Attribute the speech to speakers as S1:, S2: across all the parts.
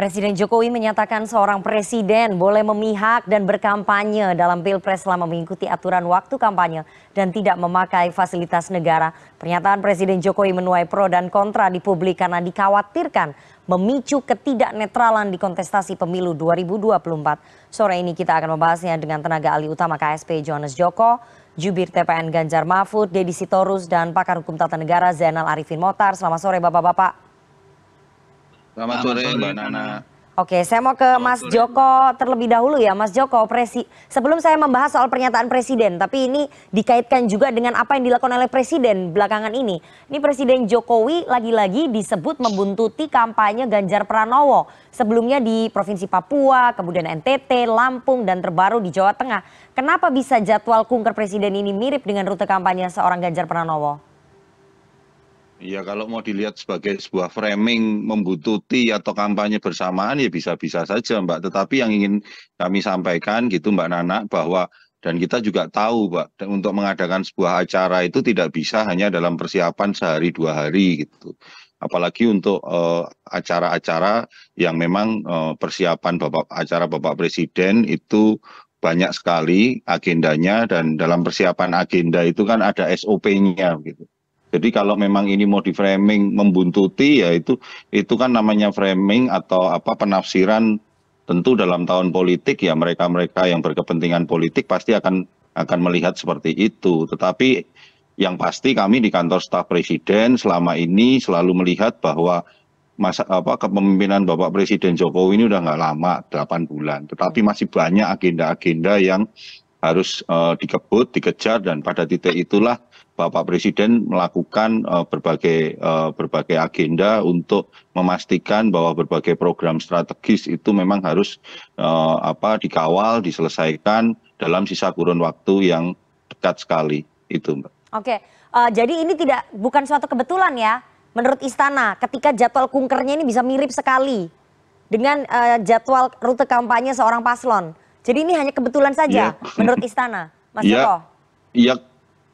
S1: Presiden Jokowi menyatakan seorang presiden boleh memihak dan berkampanye dalam pilpres selama mengikuti aturan waktu kampanye dan tidak memakai fasilitas negara. Pernyataan Presiden Jokowi menuai pro dan kontra di publik karena dikhawatirkan memicu ketidaknetralan di kontestasi pemilu 2024. Sore ini kita akan membahasnya dengan tenaga ahli utama KSP Johannes Joko, jubir TPN Ganjar Mahfud, Dedi Sitorus, dan pakar hukum tata negara Zainal Arifin Motar. Selamat sore Bapak-Bapak.
S2: Selamat sore Mbak Nana.
S1: Oke, saya mau ke Mas Joko terlebih dahulu ya, Mas Joko. Presi sebelum saya membahas soal pernyataan presiden, tapi ini dikaitkan juga dengan apa yang dilakukan oleh presiden belakangan ini. Ini Presiden Jokowi lagi-lagi disebut membuntuti kampanye Ganjar Pranowo. Sebelumnya di Provinsi Papua, kemudian NTT, Lampung, dan terbaru di Jawa Tengah. Kenapa bisa jadwal kunker presiden ini mirip dengan rute kampanye seorang Ganjar Pranowo?
S2: Ya kalau mau dilihat sebagai sebuah framing membututi atau kampanye bersamaan ya bisa-bisa saja Mbak. Tetapi yang ingin kami sampaikan gitu Mbak Nana bahwa dan kita juga tahu Mbak untuk mengadakan sebuah acara itu tidak bisa hanya dalam persiapan sehari dua hari gitu. Apalagi untuk eh, acara-acara uh, yang memang uh, persiapan Bapak acara Bapak Presiden itu banyak sekali agendanya dan dalam persiapan agenda itu kan ada SOP-nya gitu jadi kalau memang ini mau di framing membuntuti ya itu itu kan namanya framing atau apa penafsiran tentu dalam tahun politik ya mereka-mereka yang berkepentingan politik pasti akan akan melihat seperti itu. Tetapi yang pasti kami di kantor staf presiden selama ini selalu melihat bahwa masa apa kepemimpinan Bapak Presiden Jokowi ini udah nggak lama 8 bulan, tetapi masih banyak agenda-agenda yang harus eh, dikebut dikejar dan pada titik itulah bapak presiden melakukan eh, berbagai eh, berbagai agenda untuk memastikan bahwa berbagai program strategis itu memang harus apa dikawal diselesaikan dalam sisa kurun waktu yang dekat sekali itu mbak.
S1: Oke, uh, jadi ini tidak bukan suatu kebetulan ya, menurut Istana, ketika jadwal kunkernya ini bisa mirip sekali dengan uh, jadwal rute kampanye seorang paslon. Jadi ini hanya kebetulan saja ya. menurut istana, Mas ya, Joko.
S2: Iya.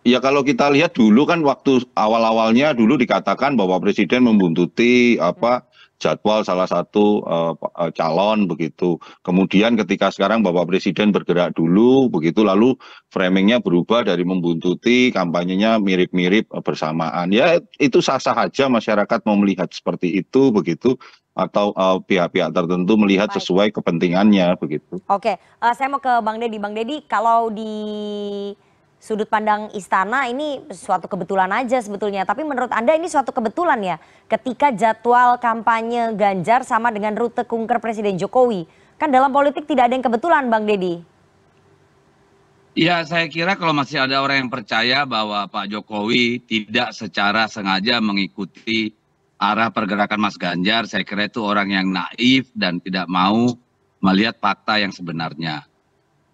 S2: Ya kalau kita lihat dulu kan waktu awal-awalnya dulu dikatakan bahwa presiden membuntuti apa jadwal salah satu uh, calon begitu. Kemudian ketika sekarang Bapak Presiden bergerak dulu begitu lalu framingnya berubah dari membuntuti kampanyenya mirip-mirip eh, bersamaan. Ya itu sah-sah aja masyarakat mau melihat seperti itu begitu atau pihak-pihak uh, tertentu melihat Baik. sesuai kepentingannya begitu.
S1: Oke, uh, saya mau ke Bang Deddy. Bang Deddy kalau di sudut pandang istana ini suatu kebetulan aja sebetulnya. Tapi menurut Anda ini suatu kebetulan ya ketika jadwal kampanye Ganjar sama dengan rute kunker Presiden Jokowi. Kan dalam politik tidak ada yang kebetulan Bang Deddy.
S3: Ya saya kira kalau masih ada orang yang percaya bahwa Pak Jokowi tidak secara sengaja mengikuti arah pergerakan Mas Ganjar, saya kira itu orang yang naif dan tidak mau melihat fakta yang sebenarnya.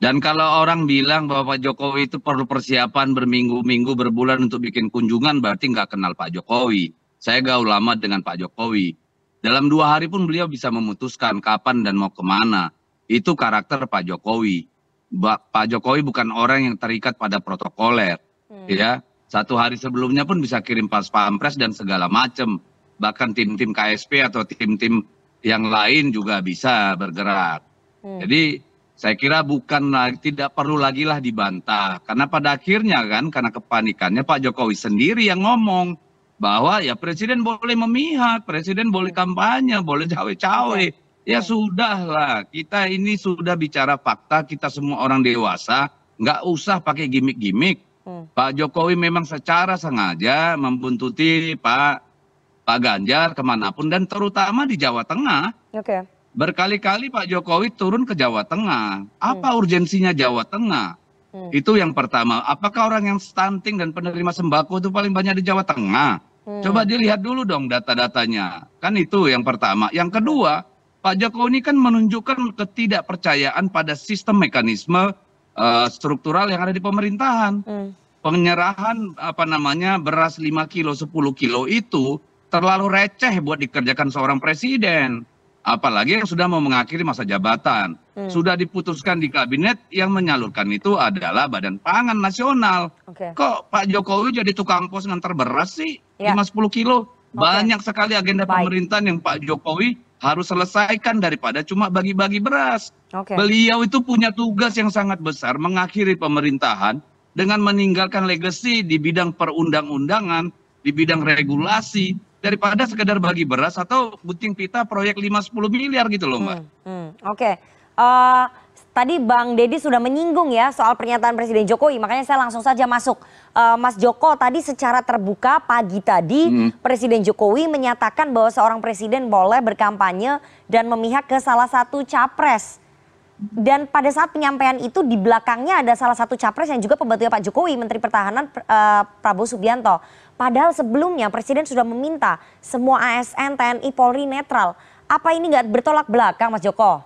S3: Dan kalau orang bilang bahwa Pak Jokowi itu perlu persiapan berminggu-minggu, berbulan untuk bikin kunjungan, berarti nggak kenal Pak Jokowi. Saya gaul lama dengan Pak Jokowi. Dalam dua hari pun beliau bisa memutuskan kapan dan mau kemana. Itu karakter Pak Jokowi. Pak Jokowi bukan orang yang terikat pada protokoler. Hmm. Ya, satu hari sebelumnya pun bisa kirim pas pampres dan segala macam. Bahkan tim-tim KSP atau tim-tim yang lain juga bisa bergerak. Hmm. Jadi saya kira bukan lagi, tidak perlu lagi lah dibantah karena pada akhirnya kan karena kepanikannya Pak Jokowi sendiri yang ngomong bahwa ya presiden boleh memihak, presiden boleh iya. kampanye, boleh iya. cawe-cawe. Iya. Ya sudahlah, kita ini sudah bicara fakta, kita semua orang dewasa, nggak usah pakai gimmick-gimmick. Hmm. Pak Jokowi memang secara sengaja membuntuti Pak Pak Ganjar kemanapun dan terutama di Jawa Tengah. Okay berkali-kali Pak Jokowi turun ke Jawa Tengah. Apa hmm. urgensinya Jawa Tengah? Hmm. Itu yang pertama. Apakah orang yang stunting dan penerima sembako itu paling banyak di Jawa Tengah? Hmm. Coba dilihat dulu dong data-datanya. Kan itu yang pertama. Yang kedua, Pak Jokowi ini kan menunjukkan ketidakpercayaan pada sistem mekanisme uh, struktural yang ada di pemerintahan. Hmm. Penyerahan apa namanya beras 5 kilo 10 kilo itu terlalu receh buat dikerjakan seorang presiden apalagi yang sudah mau mengakhiri masa jabatan hmm. sudah diputuskan di kabinet yang menyalurkan itu adalah badan pangan nasional kok Pak Jokowi jadi tukang pos ngantar beras sih ya. lima sepuluh kilo banyak sekali agenda pemerintahan yang Pak Jokowi harus selesaikan daripada cuma bagi-bagi beras.
S1: Okay. Beliau
S3: itu punya tugas yang sangat besar mengakhiri pemerintahan dengan meninggalkan legasi di bidang perundang-undangan, di bidang regulasi, daripada sekedar bagi beras atau buting pita proyek 5-10 miliar gitu loh mbak.
S1: Hmm, hmm. Oke, okay. uh, eh, tadi Bang Deddy sudah menyinggung ya soal pernyataan Presiden Jokowi, makanya saya langsung saja masuk. Uh, Mas Joko tadi secara terbuka pagi tadi hmm. Presiden Jokowi menyatakan bahwa seorang presiden boleh berkampanye dan memihak ke salah satu capres. Dan pada saat penyampaian itu di belakangnya ada salah satu capres yang juga pembantunya Pak Jokowi, Menteri Pertahanan uh, Prabowo Subianto. Padahal sebelumnya Presiden sudah meminta semua ASN, TNI, Polri netral. Apa ini nggak bertolak belakang, Mas Joko?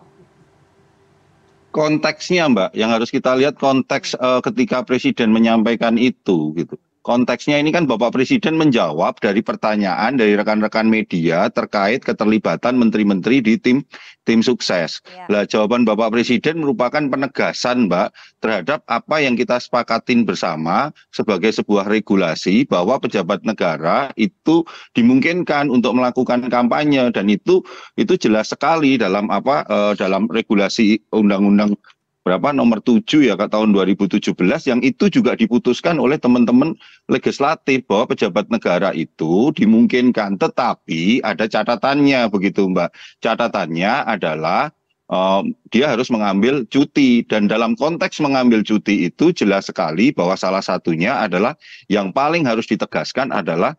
S2: Konteksnya, Mbak, yang harus kita lihat konteks uh, ketika Presiden menyampaikan itu, gitu konteksnya ini kan Bapak Presiden menjawab dari pertanyaan dari rekan-rekan media terkait keterlibatan menteri-menteri di tim tim sukses. Ya. Lah jawaban Bapak Presiden merupakan penegasan, Mbak, terhadap apa yang kita sepakatin bersama sebagai sebuah regulasi bahwa pejabat negara itu dimungkinkan untuk melakukan kampanye dan itu itu jelas sekali dalam apa eh, dalam regulasi undang-undang berapa nomor 7 ya tahun 2017 yang itu juga diputuskan oleh teman-teman legislatif bahwa pejabat negara itu dimungkinkan tetapi ada catatannya begitu Mbak. Catatannya adalah um, dia harus mengambil cuti dan dalam konteks mengambil cuti itu jelas sekali bahwa salah satunya adalah yang paling harus ditegaskan adalah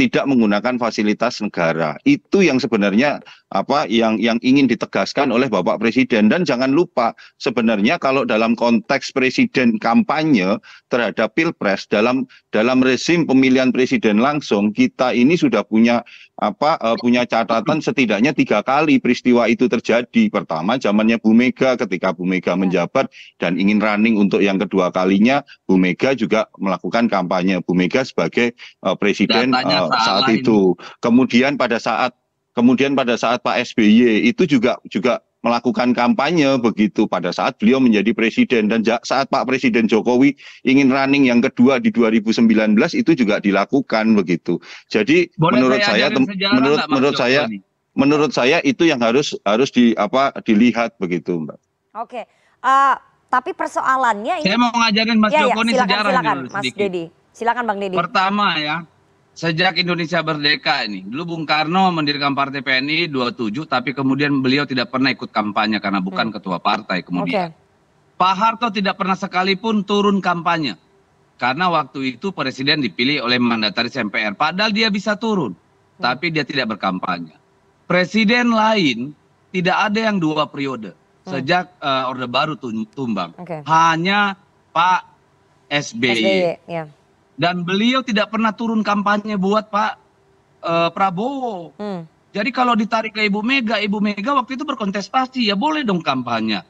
S2: tidak menggunakan fasilitas negara. Itu yang sebenarnya apa yang yang ingin ditegaskan oleh Bapak Presiden dan jangan lupa sebenarnya kalau dalam konteks presiden kampanye terhadap Pilpres dalam dalam rezim pemilihan presiden langsung kita ini sudah punya apa uh, punya catatan setidaknya tiga kali peristiwa itu terjadi pertama zamannya Bu Mega ketika Bu Mega menjabat dan ingin running untuk yang kedua kalinya Bu Mega juga melakukan kampanye Bu Mega sebagai uh, presiden uh, saat itu ini. kemudian pada saat kemudian pada saat Pak SBY itu juga juga melakukan kampanye begitu pada saat beliau menjadi presiden dan saat Pak Presiden Jokowi ingin running yang kedua di 2019 itu juga dilakukan begitu. Jadi Boleh menurut saya, saya menurut menurut saya saya menurut saya itu yang harus harus di apa dilihat begitu, Mbak.
S1: Oke. Uh, tapi persoalannya ini Saya mau ngajarin Mas ya, ya Joko ya, silakan, sejarah silakan, Mas Dedi. Silakan Bang Dedi. Pertama ya,
S3: sejak Indonesia berdeka ini. Dulu Bung Karno mendirikan Partai PNI 27 tapi kemudian beliau tidak pernah ikut kampanye karena bukan hmm. ketua partai kemudian. Okay. Pak Harto tidak pernah sekalipun turun kampanye. Karena waktu itu presiden dipilih oleh mandataris MPR padahal dia bisa turun hmm. tapi dia tidak berkampanye. Presiden lain tidak ada yang dua periode hmm. sejak uh, Orde Baru tumbang. Okay. Hanya Pak SBY. SBY ya dan beliau tidak pernah turun kampanye buat pak eh, prabowo hmm. jadi kalau ditarik ke ibu mega ibu mega waktu itu berkontestasi ya boleh dong kampanye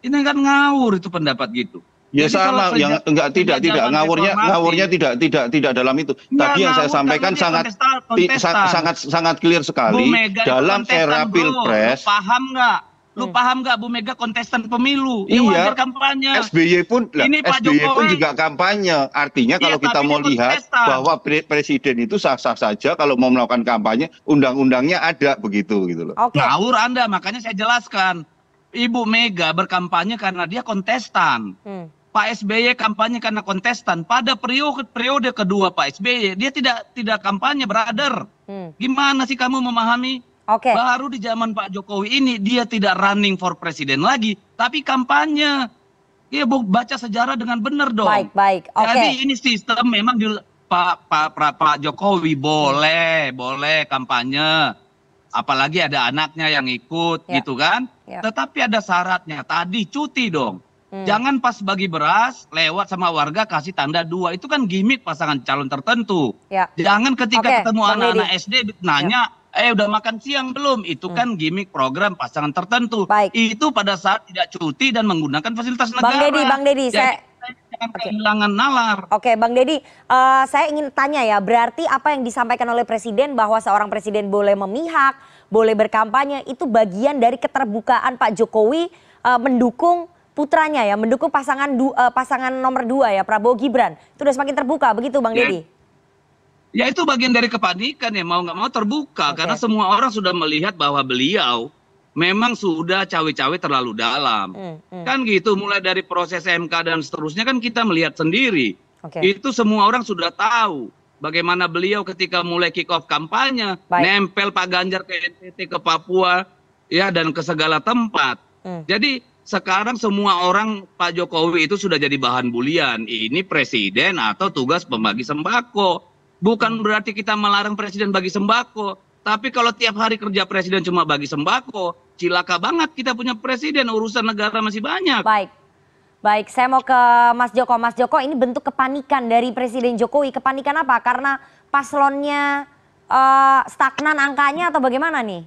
S3: ini kan ngawur itu pendapat gitu
S2: Ya Jadi salah, yang enggak tidak tidak ngawurnya reformasi. ngawurnya tidak tidak tidak dalam itu. Nggak, Tadi yang saya sampaikan sangat kontestan, kontestan. sangat sangat clear sekali dalam era pilpres.
S3: Paham nggak? Lu hmm. paham gak Bu Mega kontestan pemilu? Iya. Ya kampanye. SBY pun lah, ini Pak SBY Jokowi. pun juga
S2: kampanye. Artinya iya, kalau iya, kita mau lihat kontestan. bahwa pre presiden itu sah-sah saja kalau mau melakukan kampanye, undang-undangnya ada begitu gitu loh.
S3: Okay. Ngawur Anda, makanya saya jelaskan. Ibu Mega berkampanye karena dia kontestan. Hmm. Pak SBY kampanye karena kontestan. Pada periode periode kedua Pak SBY dia tidak tidak kampanye, brother. Hmm. Gimana sih kamu memahami baru di zaman pak jokowi ini dia tidak running for presiden lagi tapi kampanye ya baca sejarah dengan
S1: benar dong baik baik okay. jadi
S3: ini sistem memang di, pak, pak pak pak jokowi boleh boleh kampanye apalagi ada anaknya yang ikut yeah. gitu kan yeah. tetapi ada syaratnya tadi cuti dong Hmm. Jangan pas bagi beras lewat sama warga kasih tanda dua itu kan gimmick pasangan calon tertentu. Ya. Jangan ketika okay. ketemu anak-anak SD ya. nanya ya eh udah makan siang belum? Itu hmm. kan gimmick program pasangan tertentu. Baik. Itu pada saat tidak cuti dan menggunakan fasilitas negara. Bang Deddy, Bang Deddy, saya
S1: jangan okay. nalar. Oke, okay, Bang Deddy, uh, saya ingin tanya ya, berarti apa yang disampaikan oleh Presiden bahwa seorang Presiden boleh memihak, boleh berkampanye, itu bagian dari keterbukaan Pak Jokowi uh, mendukung putranya ya, mendukung pasangan uh, pasangan nomor dua ya, Prabowo Gibran. Itu sudah semakin terbuka, begitu Bang yeah. Deddy?
S3: ya itu bagian dari kepanikan ya mau nggak mau terbuka karena semua orang sudah melihat bahwa beliau memang sudah cawe-cawe terlalu dalam. Mm, mm. Kan gitu, mulai dari proses MK dan seterusnya kan kita melihat sendiri. Okay. Itu semua orang sudah tahu bagaimana beliau ketika mulai kick off kampanye, Baik. nempel Pak Ganjar ke NTT, ke Papua, ya dan ke segala tempat. Mm. Jadi sekarang semua orang Pak Jokowi itu sudah jadi bahan bulian. Ini presiden atau tugas pembagi sembako bukan berarti kita melarang presiden bagi sembako tapi kalau tiap hari kerja presiden cuma bagi sembako cilaka banget kita punya presiden urusan negara masih banyak baik
S1: baik saya mau ke Mas Joko Mas Joko ini bentuk kepanikan dari presiden Jokowi kepanikan apa karena paslonnya uh, stagnan angkanya atau bagaimana nih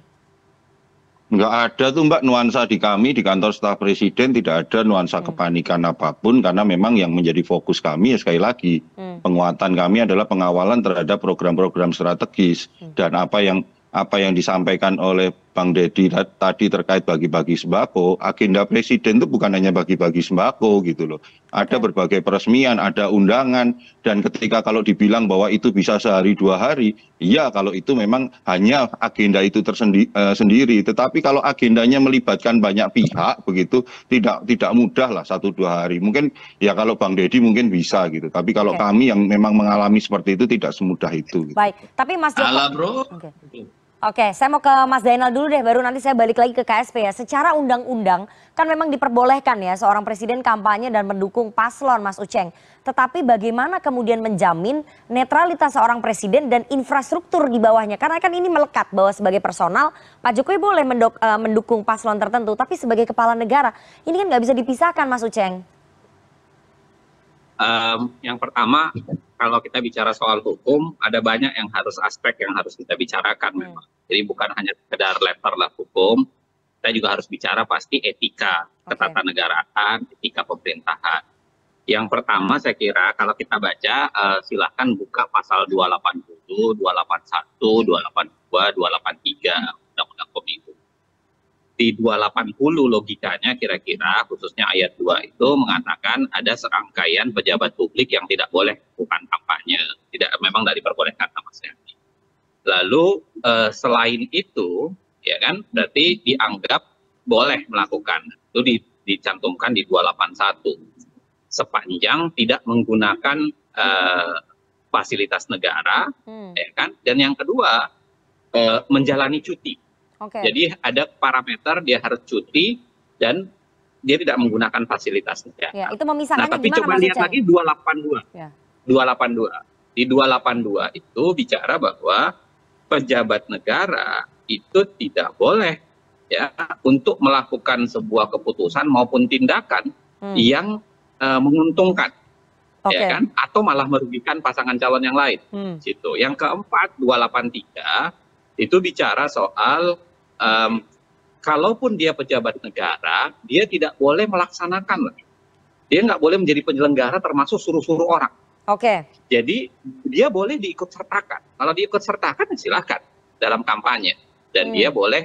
S2: Enggak ada tuh Mbak nuansa di kami di kantor staf presiden tidak ada nuansa hmm. kepanikan apapun karena memang yang menjadi fokus kami ya sekali lagi hmm penguatan kami adalah pengawalan terhadap program program strategis hmm. dan apa yang disampaikan oleh Bang Deddy tadi terkait bagi-bagi sembako, agenda presiden itu bukan hanya bagi-bagi sembako gitu loh. Ada berbagai peresmian, ada undangan, dan ketika kalau dibilang bahwa itu bisa sehari dua hari, ya kalau itu memang hanya agenda itu tersendiri. uh, eh, sendiri. Tetapi kalau agendanya melibatkan banyak pihak begitu, tidak tidak mudah lah satu dua hari. Mungkin ya kalau Bang Deddy mungkin bisa gitu. Tapi kalau okay. kami yang memang mengalami seperti itu tidak semudah itu. Gitu.
S1: Baik, tapi Mas Joko. bro. Okay. Oke, saya mau ke Mas Dainal dulu deh, baru nanti saya balik lagi ke KSP ya. Secara undang-undang, kan memang diperbolehkan ya seorang presiden kampanye dan mendukung paslon, Mas Uceng. Tetapi bagaimana kemudian menjamin netralitas seorang presiden dan infrastruktur di bawahnya? Karena kan ini melekat bahwa sebagai personal, Pak Jokowi boleh eh, mendukung paslon tertentu, tapi sebagai kepala negara, ini kan nggak bisa dipisahkan, Mas Uceng
S4: um, yang pertama iya. kalau kita bicara soal hukum ada banyak yang harus aspek yang harus kita bicarakan hmm. memang. Jadi bukan hanya sekedar letter lah hukum, kita juga harus bicara pasti etika okay. ketatanegaraan, etika pemerintahan. Yang pertama saya kira kalau kita baca uh, silahkan buka pasal 280, 281, 282, 283. Hmm di 280 logikanya kira-kira khususnya ayat 2 itu mengatakan ada serangkaian pejabat publik yang tidak boleh bukan kampanye. Tidak memang dari diperbolehkan sama sekali. Lalu eh, selain itu ya kan berarti dianggap boleh melakukan. Itu di, dicantumkan di 281 sepanjang tidak menggunakan eh, fasilitas negara hmm. ya kan dan yang kedua eh, menjalani cuti jadi ada parameter dia harus cuti dan dia tidak menggunakan fasilitas negara. Ya,
S1: itu nah, tapi coba lihat lagi
S4: 282. Ya. 282. Di 282 itu bicara bahwa pejabat negara itu tidak boleh ya untuk melakukan sebuah keputusan maupun tindakan hmm. yang uh, menguntungkan okay. ya kan atau malah merugikan pasangan calon yang lain. Hmm. Situ. Yang keempat 283 itu bicara soal kalaupun dia pejabat negara dia tidak boleh melaksanakan dia nggak boleh menjadi penyelenggara termasuk suruh-suruh orang Oke. Okay. Jadi dia boleh diikut sertakan. Kalau diikut sertakan ya silahkan dalam kampanye dan hmm. dia boleh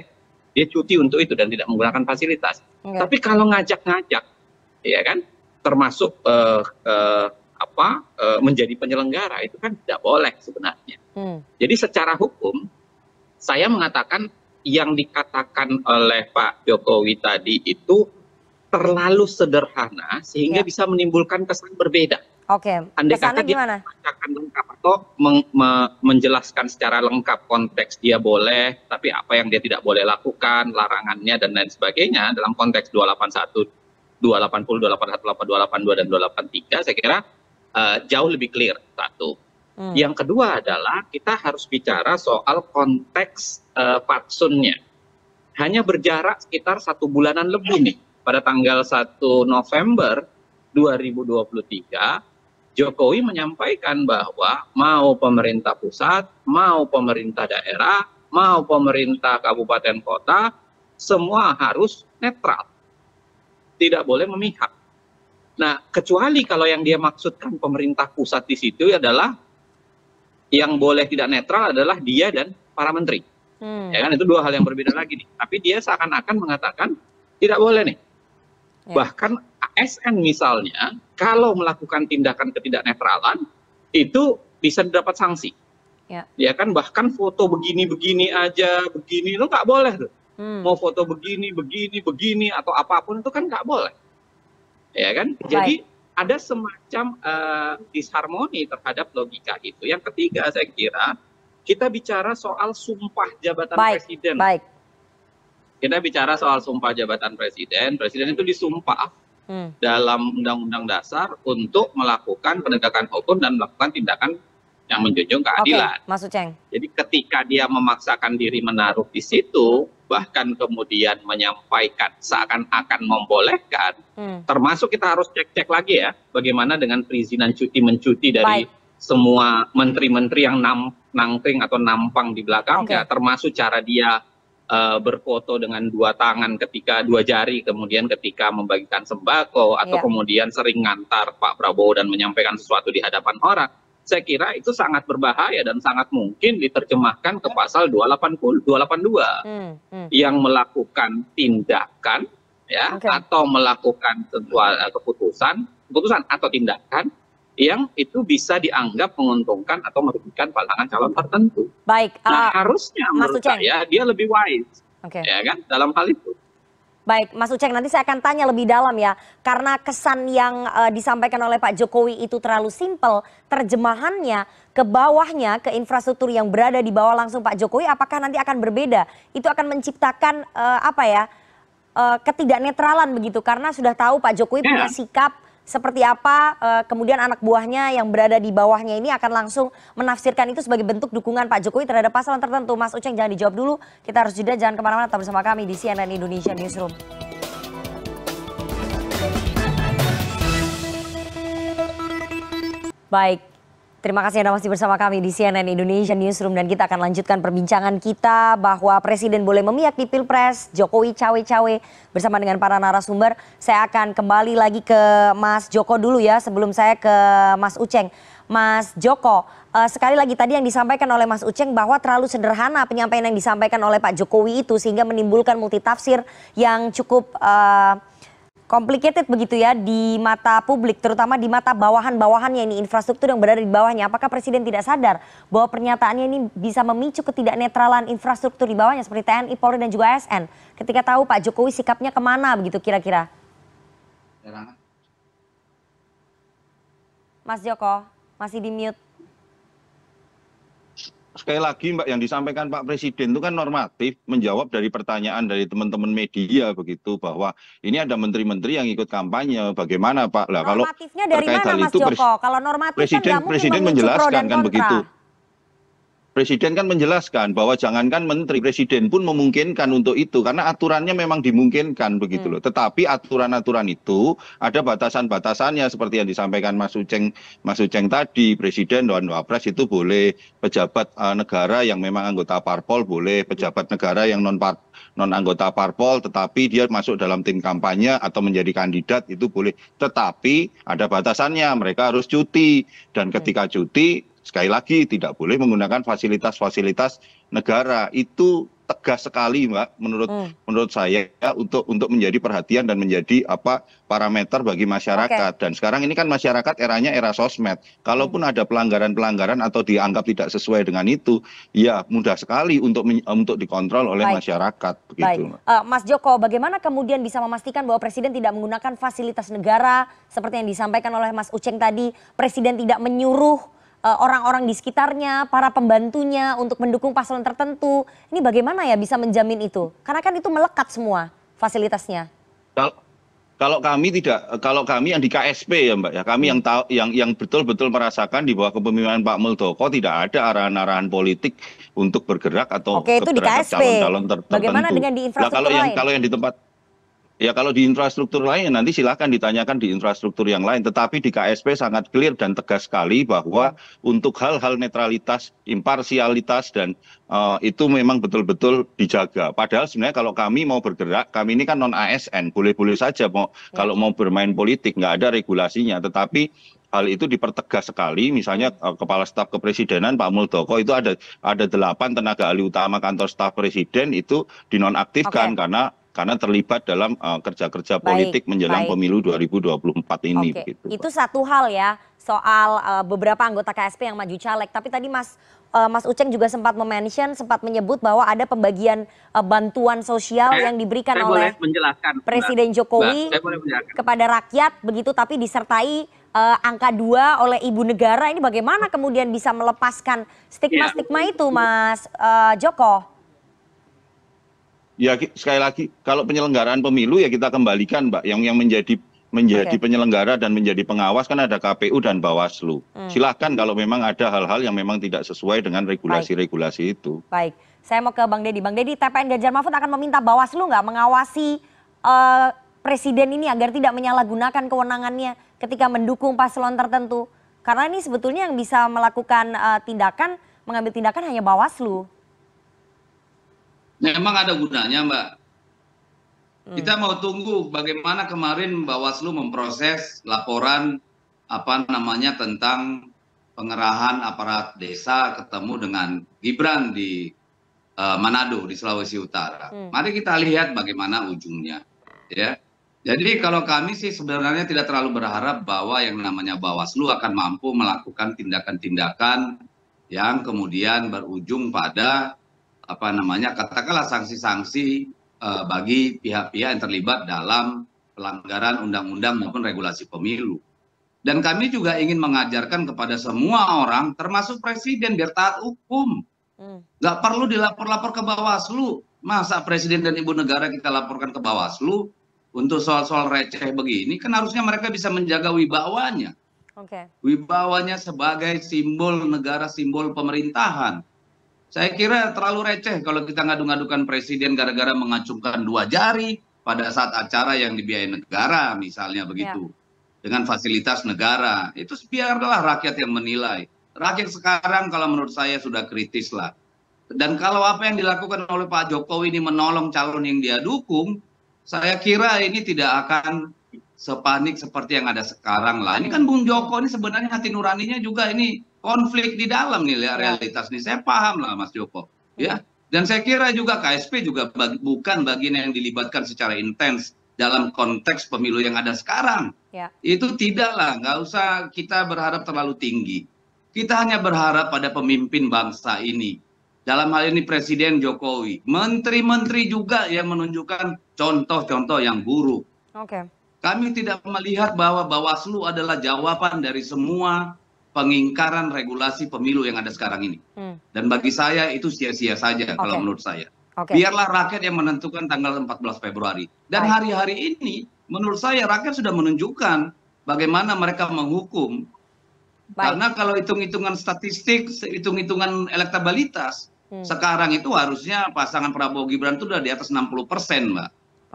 S4: dia cuti untuk itu dan tidak menggunakan fasilitas. Okay. Tapi kalau ngajak-ngajak, ya kan, termasuk uh, uh, apa uh, menjadi penyelenggara itu kan tidak boleh sebenarnya. Hmm. Jadi secara hukum saya mengatakan yang dikatakan oleh Pak Jokowi tadi itu terlalu sederhana sehingga ya. bisa menimbulkan kesan
S1: berbeda. Oke. Okay. Andai Kesannya kata dia
S4: akan lengkap atau meng, me, menjelaskan secara lengkap konteks dia boleh, tapi apa yang dia tidak boleh lakukan, larangannya dan lain sebagainya dalam konteks 281, 280, 281, 282 dan 283 saya kira uh, jauh lebih clear satu. Hmm. yang kedua adalah kita harus bicara soal konteks eh, fatsunnya hanya berjarak sekitar satu bulanan lebih nih pada tanggal 1 November 2023 Jokowi menyampaikan bahwa mau pemerintah pusat, mau pemerintah daerah, mau pemerintah kabupaten kota semua harus netral. Tidak boleh memihak. Nah, kecuali kalau yang dia maksudkan pemerintah pusat di situ adalah yang boleh tidak netral adalah dia dan para menteri.
S2: Hmm. Ya kan itu
S4: dua hal yang berbeda lagi nih. Tapi dia seakan-akan mengatakan tidak boleh nih. Ya. Bahkan ASN misalnya kalau melakukan tindakan ketidaknetralan itu bisa didapat sanksi. Ya. ya kan bahkan foto begini-begini aja, begini lo nggak boleh tuh. Hmm. Mau foto begini, begini, begini atau apapun itu kan nggak boleh. Ya kan? Jadi Baik ada semacam uh, disharmoni terhadap logika itu. Yang ketiga saya kira kita bicara soal sumpah jabatan baik, presiden. Baik. Kita bicara soal sumpah jabatan presiden. Presiden itu disumpah hmm. dalam Undang-Undang Dasar untuk melakukan penegakan hukum dan melakukan tindakan yang menjunjung keadilan. Okay, Jadi ketika dia memaksakan diri menaruh di situ, bahkan kemudian menyampaikan seakan-akan membolehkan, hmm. termasuk kita harus cek-cek lagi ya, bagaimana dengan perizinan cuti mencuti dari Baik. semua menteri-menteri yang nam, nangkring atau nampang di belakangnya, okay. termasuk cara dia uh, berfoto dengan dua tangan ketika dua jari, kemudian ketika membagikan sembako atau yeah. kemudian sering ngantar Pak Prabowo dan menyampaikan sesuatu di hadapan orang saya kira itu sangat berbahaya dan sangat mungkin diterjemahkan ke pasal 280 282 hmm, hmm. yang melakukan tindakan ya okay. atau melakukan eh, keputusan keputusan atau tindakan yang itu bisa dianggap menguntungkan atau merugikan pasangan calon tertentu.
S1: Baik. Nah,
S4: eh, harusnya menurut saya dia lebih wise. Okay. Ya kan dalam hal itu
S1: baik mas uceng nanti saya akan tanya lebih dalam ya karena kesan yang uh, disampaikan oleh pak jokowi itu terlalu simpel terjemahannya ke bawahnya ke infrastruktur yang berada di bawah langsung pak jokowi apakah nanti akan berbeda itu akan menciptakan uh, apa ya uh, ketidaknetralan begitu karena sudah tahu pak jokowi punya iya. sikap seperti apa eh, kemudian anak buahnya yang berada di bawahnya ini akan langsung menafsirkan itu sebagai bentuk dukungan Pak Jokowi terhadap pasal tertentu. Mas Uceng jangan dijawab dulu, kita harus jeda, jangan kemana-mana, tetap bersama kami di CNN Indonesia Newsroom. Baik, Terima kasih Anda masih bersama kami di CNN Indonesia Newsroom dan kita akan lanjutkan perbincangan kita bahwa Presiden boleh memihak di Pilpres, Jokowi cawe-cawe bersama dengan para narasumber. Saya akan kembali lagi ke Mas Joko dulu ya sebelum saya ke Mas Uceng. Mas Joko, eh, sekali lagi tadi yang disampaikan oleh Mas Uceng bahwa terlalu sederhana penyampaian yang disampaikan oleh Pak Jokowi itu sehingga menimbulkan multitafsir yang cukup... Eh, complicated begitu ya di mata publik, terutama di mata bawahan bawahannya ini infrastruktur yang berada di bawahnya. Apakah presiden tidak sadar bahwa pernyataannya ini bisa memicu ketidaknetralan infrastruktur di bawahnya seperti TNI, Polri dan juga ASN? Ketika tahu Pak Jokowi sikapnya kemana begitu kira-kira? Mas Joko masih di mute sekali lagi
S2: mbak yang disampaikan pak presiden itu kan normatif menjawab dari pertanyaan dari teman-teman media begitu bahwa ini ada menteri-menteri yang ikut kampanye bagaimana pak lah kalau dari mana, Mas Joko?
S1: kalau normatif presiden kan presiden menjelaskan kan begitu
S2: presiden kan menjelaskan bahwa jangankan menteri presiden pun memungkinkan untuk itu karena aturannya memang dimungkinkan begitu hmm. loh tetapi aturan aturan itu ada batasan batasannya seperti yang disampaikan mas uceng mas uceng tadi presiden dan wapres itu boleh pejabat uh, negara yang memang anggota parpol boleh pejabat negara yang non par non anggota parpol tetapi dia masuk dalam tim kampanye atau menjadi kandidat itu boleh tetapi ada batasannya mereka harus cuti dan ketika hmm. cuti sekali lagi tidak boleh menggunakan fasilitas fasilitas negara itu tegas sekali mbak menurut hmm. menurut saya ya, untuk untuk menjadi perhatian dan menjadi apa parameter bagi masyarakat dan sekarang ini kan masyarakat eranya era sosmed kalaupun hmm. ada pelanggaran pelanggaran atau dianggap tidak sesuai dengan itu ya mudah sekali untuk untuk dikontrol oleh masyarakat begitu
S1: eh, Mas Joko bagaimana kemudian bisa memastikan bahwa presiden tidak menggunakan fasilitas negara seperti yang disampaikan oleh Mas Uceng tadi presiden tidak menyuruh Eh, orang-orang di sekitarnya, para pembantunya untuk mendukung paslon tertentu. Ini bagaimana ya bisa menjamin itu? Karena kan itu melekat semua fasilitasnya.
S2: Kalau kalau kami tidak, kalau kami yang di KSP ya Mbak ya, kami hmm. yang tahu yang yang betul-betul merasakan di bawah kepemimpinan Pak Muldoko tidak ada arahan-arahan politik untuk bergerak atau Oke, itu di KSP. calon-calon tertentu. Bagaimana dengan di infrastruktur nah, kalau lain? yang kalau yang di tempat ya kalau di infrastruktur lain nanti silahkan ditanyakan di infrastruktur yang lain tetapi di ksp sangat clear dan tegas sekali bahwa untuk hal hal netralitas imparsialitas dan eh, itu memang betul betul dijaga padahal sebenarnya kalau kami mau bergerak kami ini kan non asn boleh boleh saja mau ya. kalau mau bermain politik nggak ada regulasinya tetapi hal itu dipertegas sekali misalnya eh, kepala staf kepresidenan Pak Muldoko itu ada ada delapan tenaga ahli utama kantor staf presiden itu dinonaktifkan okay. karena karena terlibat dalam eh, kerja-kerja uh, politik menjelang baik. pemilu 2024 ini. Oke.
S1: Begitu, Itu satu hal ya soal uh, beberapa anggota KSP yang maju caleg. Tapi tadi Mas uh, Mas Uceng juga sempat memention, sempat menyebut bahwa ada pembagian uh, bantuan sosial saya, yang diberikan oleh
S4: Presiden Mbak, Jokowi Mbak,
S1: kepada rakyat begitu, tapi disertai uh, angka dua oleh ibu negara. Ini bagaimana kemudian bisa melepaskan stigma-stigma iya. itu, Mas uh, Joko?
S2: ya sekali lagi kalau penyelenggaraan pemilu ya kita kembalikan mbak yang menjadi penyelenggara dan menjadi pengawas kan ada kpu dan bawaslu hmm. silahkan kalau memang ada hal hal yang memang tidak sesuai dengan regulasi regulasi
S1: itu baik saya mau ke bang deddy bang deddy tpn ganjar mahfud akan meminta bawaslu nggak mengawasi eh, presiden ini agar tidak menyalahgunakan kewenangannya ketika mendukung paslon tertentu karena ini sebetulnya yang bisa melakukan eh, tindakan mengambil tindakan hanya bawaslu
S3: memang ada gunanya mbak hmm. kita mau tunggu bagaimana kemarin bawaslu memproses laporan apa namanya tentang pengerahan aparat desa ketemu dengan Gibran di uh, Manado di Sulawesi Utara. Hmm. Mari kita lihat bagaimana ujungnya, ya. Jadi kalau kami sih sebenarnya tidak terlalu berharap bahwa yang namanya Bawaslu akan mampu melakukan tindakan-tindakan yang kemudian berujung pada apa namanya katakanlah sanksi-sanksi uh, bagi pihak-pihak yang terlibat dalam pelanggaran undang-undang maupun regulasi pemilu. Dan kami juga ingin mengajarkan kepada semua orang, termasuk presiden, biar taat hukum. Hmm. Nggak perlu dilapor-lapor ke Bawaslu. Masa presiden dan ibu negara kita laporkan ke Bawaslu untuk soal-soal receh begini? Kan harusnya mereka bisa menjaga wibawanya. Okay. Wibawanya sebagai simbol negara, simbol pemerintahan. Saya kira terlalu receh kalau kita ngadu-ngadukan presiden gara-gara mengacungkan dua jari pada saat acara yang dibiayai negara misalnya ya. begitu. Ya. Dengan fasilitas negara. Itu biarlah rakyat yang menilai. Rakyat sekarang kalau menurut saya sudah kritis lah. Dan kalau apa yang dilakukan oleh Pak Jokowi ini menolong calon yang dia dukung, saya kira ini tidak akan sepanik seperti yang ada sekarang lah. Ini iya. kan Bung Joko ini sebenarnya hati nuraninya juga ini konflik di dalam nih ya, realitas nih. Saya paham lah Mas Joko. Iya. Ya. Dan saya kira juga KSP juga bagi, bukan bagian yang dilibatkan secara intens dalam konteks pemilu yang ada sekarang. Ya. Itu tidaklah, nggak usah kita berharap terlalu tinggi. Kita hanya berharap pada pemimpin bangsa ini. Dalam hal ini Presiden Jokowi, menteri-menteri juga yang menunjukkan contoh-contoh yang buruk. Oke. Okay kami tidak melihat bahwa Bawaslu adalah jawaban dari semua pengingkaran regulasi pemilu yang ada sekarang ini. Hmm. Dan bagi saya itu sia-sia saja okay. kalau menurut saya. Okay. Biarlah rakyat yang menentukan tanggal 14 Februari. Dan hari-hari ini menurut saya rakyat sudah menunjukkan bagaimana mereka menghukum. Baik. Karena kalau hitung-hitungan statistik, hitung-hitungan elektabilitas, hmm. sekarang itu harusnya pasangan Prabowo Gibran itu sudah di atas 60 persen, Mbak.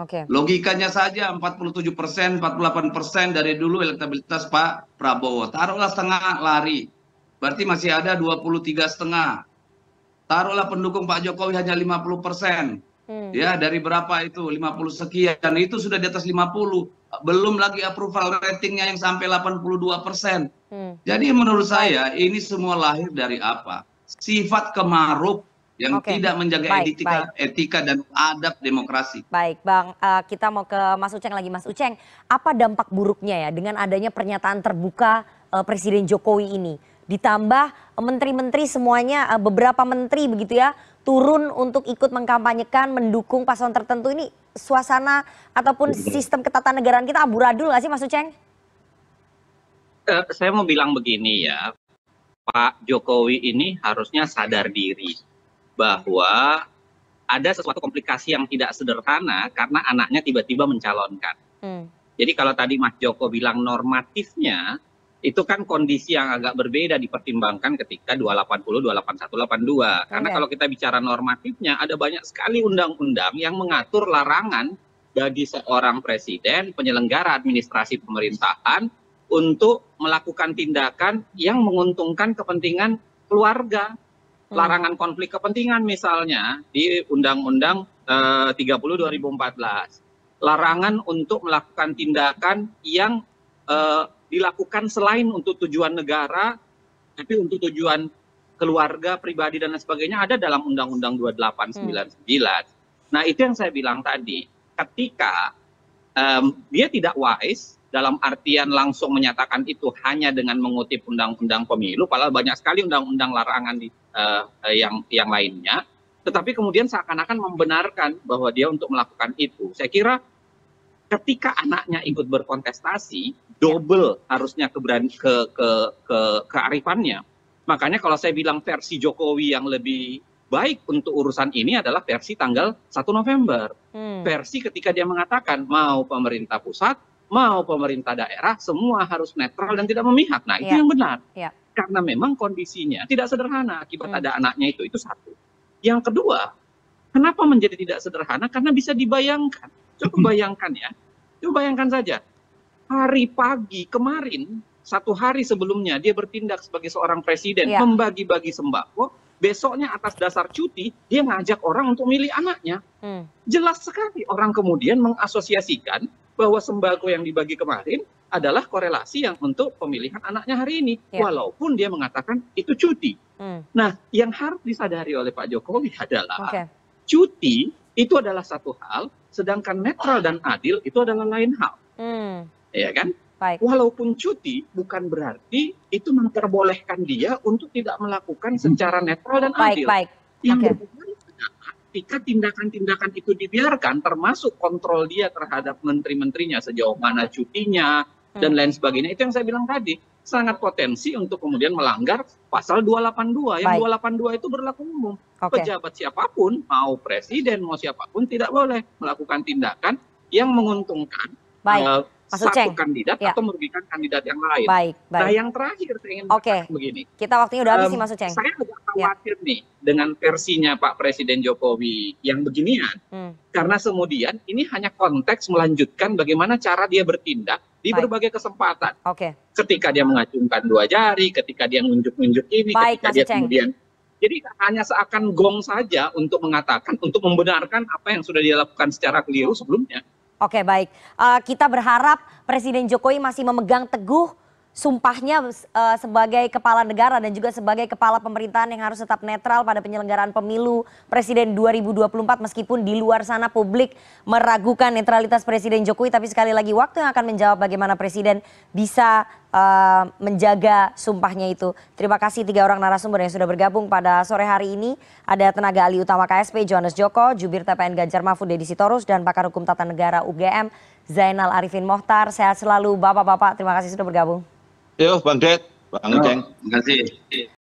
S3: Logikanya saja 47 persen, 48 persen dari dulu elektabilitas Pak Prabowo. Taruhlah setengah lari. Berarti masih ada 23 setengah. Taruhlah pendukung Pak Jokowi hanya 50 persen. Hmm. Ya, dari berapa itu? 50 sekian. itu sudah di atas 50. Belum lagi approval ratingnya yang sampai 82 persen. Hmm. Jadi menurut saya ini semua lahir dari apa? Sifat kemaruk yang tidak menjaga etika, etika dan adab demokrasi.
S1: Baik, Bang, uh, kita mau ke Mas Uceng lagi, Mas Uceng. Apa dampak buruknya ya dengan adanya pernyataan terbuka uh, Presiden Jokowi ini? Ditambah eh, menteri-menteri semuanya uh, beberapa menteri begitu ya turun untuk ikut mengkampanyekan mendukung paslon tertentu ini suasana ataupun sistem ketatanegaraan kita aburadul nggak sih Mas Uceng?
S2: Uh, saya
S4: mau bilang begini ya, Pak Jokowi ini harusnya sadar diri bahwa ada sesuatu komplikasi yang tidak sederhana karena anaknya tiba-tiba mencalonkan. Hmm. Jadi kalau tadi Mas Joko bilang normatifnya itu kan kondisi yang agak berbeda dipertimbangkan ketika 280, 281, 82. Karena iya. kalau kita bicara normatifnya ada banyak sekali undang-undang yang mengatur larangan bagi seorang presiden, penyelenggara administrasi pemerintahan untuk melakukan tindakan yang menguntungkan kepentingan keluarga Hmm. larangan konflik kepentingan misalnya di Undang-Undang eh, 30 2014 larangan untuk melakukan tindakan yang eh, dilakukan selain untuk tujuan negara tapi untuk tujuan keluarga pribadi dan lain sebagainya ada dalam Undang-Undang 2899 hmm. nah itu yang saya bilang tadi ketika um, dia tidak wise dalam artian langsung menyatakan itu hanya dengan mengutip undang-undang pemilu, padahal banyak sekali undang-undang larangan di, uh, yang yang lainnya, tetapi kemudian seakan-akan membenarkan bahwa dia untuk melakukan itu. Saya kira ketika anaknya ikut berkontestasi, double harusnya keberan ke ke ke kearifannya. Makanya kalau saya bilang versi Jokowi yang lebih baik untuk urusan ini adalah versi tanggal 1 November. Hmm. Versi ketika dia mengatakan mau pemerintah pusat mau pemerintah daerah semua harus netral dan tidak memihak. Nah, itu ya. yang benar. Ya. Karena memang kondisinya tidak sederhana akibat hmm. ada anaknya itu. Itu satu. Yang kedua, kenapa menjadi tidak sederhana? Karena bisa dibayangkan. Coba hmm. bayangkan ya. Coba bayangkan saja. Hari pagi kemarin satu hari sebelumnya dia bertindak sebagai seorang presiden ya. membagi-bagi sembako besoknya atas dasar cuti dia ngajak orang untuk milih anaknya hmm. jelas sekali orang kemudian mengasosiasikan bahwa sembako yang dibagi kemarin adalah korelasi yang untuk pemilihan anaknya hari ini, ya. walaupun dia mengatakan itu cuti. Hmm. Nah, yang harus disadari oleh Pak Jokowi adalah okay. cuti itu adalah satu hal, sedangkan netral dan adil itu adalah lain hal. Hmm. Ya kan? Baik. Walaupun cuti bukan berarti itu memperbolehkan dia untuk tidak melakukan hmm. secara netral dan baik, adil. Baik. Yang okay ketika tindakan-tindakan itu dibiarkan termasuk kontrol dia terhadap menteri-menterinya sejauh mana cutinya hmm. dan lain sebagainya itu yang saya bilang tadi sangat potensi untuk kemudian melanggar pasal 282 yang Baik. 282 itu berlaku umum okay. pejabat siapapun mau presiden mau siapapun tidak boleh melakukan tindakan yang
S1: menguntungkan Baik. Eh, satu kandidat ya. atau
S4: merugikan kandidat yang lain. Baik, nah, baik. Nah yang
S1: terakhir saya ingin okay. begini. Kita waktunya udah habis um, sih Mas Uceng. Saya agak ya.
S4: khawatir ya. nih dengan versinya Pak Presiden Jokowi yang beginian. Hmm. Karena kemudian ini hanya konteks melanjutkan bagaimana cara dia bertindak di baik. berbagai kesempatan. Oke. Okay. Ketika dia mengacungkan dua jari, ketika dia nunjuk-nunjuk ini, baik, ketika Mas dia Uceng. kemudian jadi hanya seakan gong saja untuk mengatakan, untuk membenarkan apa yang sudah dilakukan secara keliru sebelumnya
S1: oke baik eh, kita berharap presiden jokowi masih memegang teguh sumpahnya eh, sebagai kepala negara dan juga sebagai kepala pemerintahan yang harus tetap netral pada penyelenggaraan pemilu presiden 2024 meskipun di luar sana publik meragukan netralitas presiden Jokowi tapi sekali lagi waktu yang akan menjawab bagaimana presiden bisa uh, menjaga sumpahnya itu. Terima kasih tiga orang narasumber yang sudah bergabung pada sore hari ini. Ada tenaga ahli utama KSP Johannes Joko, jubir TPN Ganjar Mahfud Deddy Sitorus dan pakar hukum tata negara UGM Zainal Arifin Mohtar. Sehat selalu Bapak-bapak. Terima kasih sudah bergabung.
S2: Yo, Bang Det, Bang Uceng. Terima kasih.